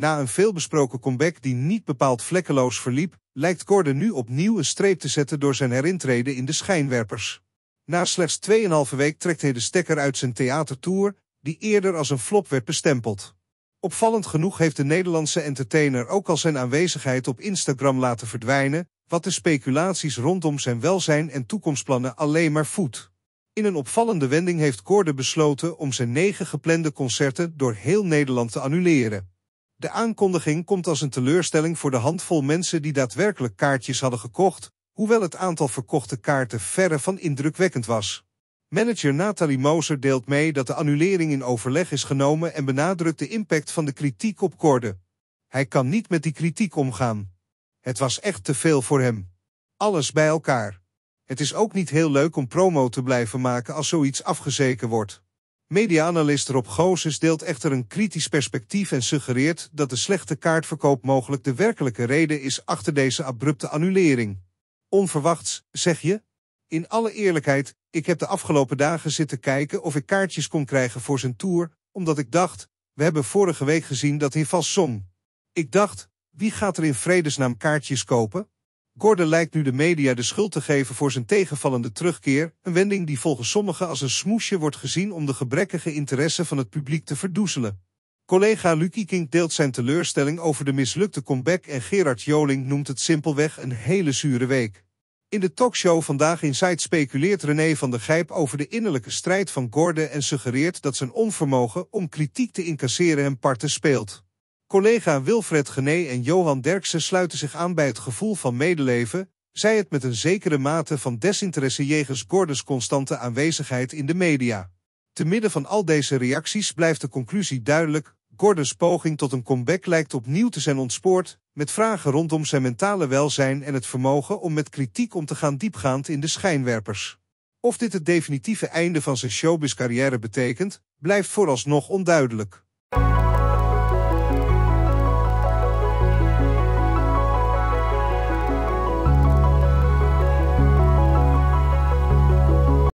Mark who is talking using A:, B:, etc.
A: Na een veelbesproken comeback die niet bepaald vlekkeloos verliep, lijkt Corden nu opnieuw een streep te zetten door zijn herintreden in de schijnwerpers. Na slechts 2,5 week trekt hij de stekker uit zijn theatertour, die eerder als een flop werd bestempeld. Opvallend genoeg heeft de Nederlandse entertainer ook al zijn aanwezigheid op Instagram laten verdwijnen, wat de speculaties rondom zijn welzijn en toekomstplannen alleen maar voedt. In een opvallende wending heeft Koorde besloten om zijn negen geplande concerten door heel Nederland te annuleren. De aankondiging komt als een teleurstelling voor de handvol mensen die daadwerkelijk kaartjes hadden gekocht, hoewel het aantal verkochte kaarten verre van indrukwekkend was. Manager Nathalie Moser deelt mee dat de annulering in overleg is genomen en benadrukt de impact van de kritiek op Corde. Hij kan niet met die kritiek omgaan. Het was echt te veel voor hem. Alles bij elkaar. Het is ook niet heel leuk om promo te blijven maken als zoiets afgezeken wordt. Media-analyst Rob Gozes deelt echter een kritisch perspectief en suggereert dat de slechte kaartverkoop mogelijk de werkelijke reden is achter deze abrupte annulering. Onverwachts, zeg je? In alle eerlijkheid, ik heb de afgelopen dagen zitten kijken of ik kaartjes kon krijgen voor zijn tour, omdat ik dacht, we hebben vorige week gezien dat hij vast zong. Ik dacht, wie gaat er in vredesnaam kaartjes kopen? Gordon lijkt nu de media de schuld te geven voor zijn tegenvallende terugkeer, een wending die volgens sommigen als een smoesje wordt gezien om de gebrekkige interesse van het publiek te verdoezelen. Collega Lucky King deelt zijn teleurstelling over de mislukte comeback en Gerard Joling noemt het simpelweg een hele zure week. In de talkshow Vandaag in Inside speculeert René van der Gijp over de innerlijke strijd van Gordon en suggereert dat zijn onvermogen om kritiek te incasseren hem parten speelt. Collega Wilfred Gené en Johan Derksen sluiten zich aan bij het gevoel van medeleven, zij het met een zekere mate van desinteresse jegens Gordons constante aanwezigheid in de media. Te midden van al deze reacties blijft de conclusie duidelijk, Gordons poging tot een comeback lijkt opnieuw te zijn ontspoord, met vragen rondom zijn mentale welzijn en het vermogen om met kritiek om te gaan diepgaand in de schijnwerpers. Of dit het definitieve einde van zijn showbizcarrière betekent, blijft vooralsnog onduidelijk.